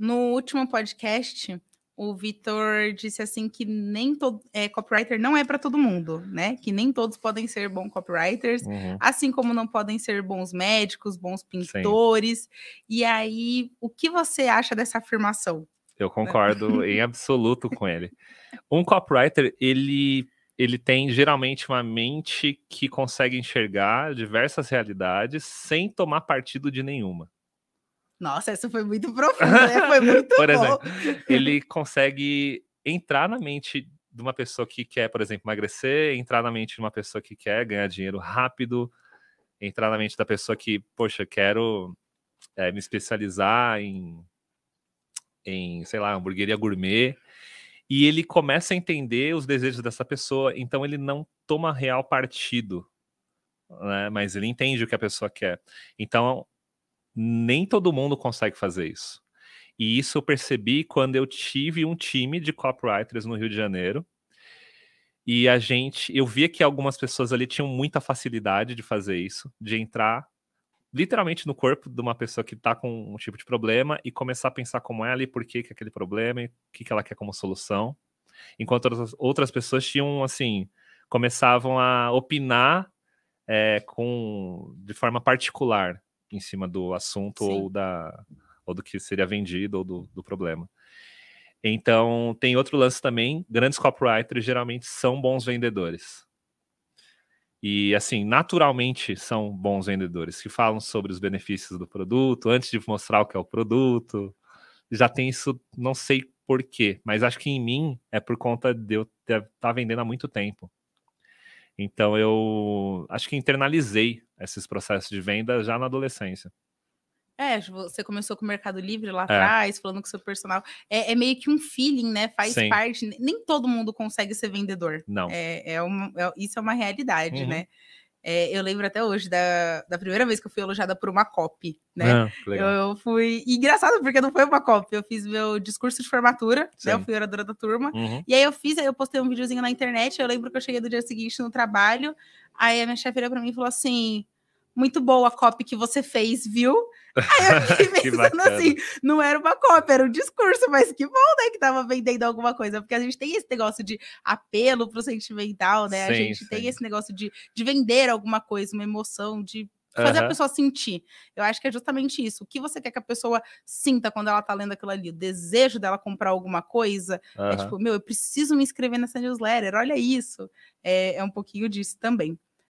No último podcast, o Vitor disse assim que nem todo é, copywriter não é para todo mundo, né? Que nem todos podem ser bons copywriters, uhum. assim como não podem ser bons médicos, bons pintores. Sim. E aí, o que você acha dessa afirmação? Eu concordo em absoluto com ele. Um copywriter, ele ele tem geralmente uma mente que consegue enxergar diversas realidades sem tomar partido de nenhuma. Nossa, essa foi muito profunda, né? foi muito Por bom. exemplo, ele consegue entrar na mente de uma pessoa que quer, por exemplo, emagrecer, entrar na mente de uma pessoa que quer ganhar dinheiro rápido, entrar na mente da pessoa que, poxa, quero é, me especializar em, em, sei lá, hamburgueria gourmet. E ele começa a entender os desejos dessa pessoa, então ele não toma real partido, né? mas ele entende o que a pessoa quer. Então, nem todo mundo consegue fazer isso. E isso eu percebi quando eu tive um time de copywriters no Rio de Janeiro. E a gente, eu via que algumas pessoas ali tinham muita facilidade de fazer isso, de entrar literalmente no corpo de uma pessoa que está com um tipo de problema e começar a pensar como ela é e por que, que é aquele problema e o que, que ela quer como solução. Enquanto outras pessoas tinham, assim, começavam a opinar é, com de forma particular em cima do assunto ou, da, ou do que seria vendido ou do, do problema. Então, tem outro lance também: grandes copywriters geralmente são bons vendedores. E, assim, naturalmente são bons vendedores que falam sobre os benefícios do produto antes de mostrar o que é o produto. Já tem isso, não sei porquê, mas acho que em mim é por conta de eu estar tá vendendo há muito tempo. Então, eu acho que internalizei esses processos de venda já na adolescência. É, você começou com o Mercado Livre lá é. atrás, é. falando com o seu personal. É, é, meio que um feeling, né? Faz Sim. parte. Nem todo mundo consegue ser vendedor. Não. É, é, uma, é isso é uma realidade, né? uhum. né? eu lembro até hoje da, da primeira vez que eu fui elogiada por uma copy, né? Ah, eu, eu, fui. E, engraçado, porque não foi uma copy. Eu fiz meu discurso de formatura, Sim. né? Eu fui oradora da turma. Uhum. E aí eu fiz, eu postei um videozinho na internet. Eu lembro que eu cheguei do dia seguinte no trabalho. Aí a minha chefe virou pra mim e falou assim: muito boa a copy que você fez, viu? Aí eu fiquei pensando assim, não era uma cópia, era um discurso, mas que bom, né, que tava vendendo alguma coisa, porque a gente tem esse negócio de apelo pro sentimental, né? Sim, a gente sim. tem esse negócio de, de vender alguma coisa, uma emoção, de fazer uhum. a pessoa sentir. Eu acho que é justamente isso. O que você quer que a pessoa sinta quando ela tá lendo aquilo ali? O desejo dela comprar alguma coisa? Uhum. É tipo, meu, eu preciso me inscrever nessa newsletter, olha isso. É, é um pouquinho disso também.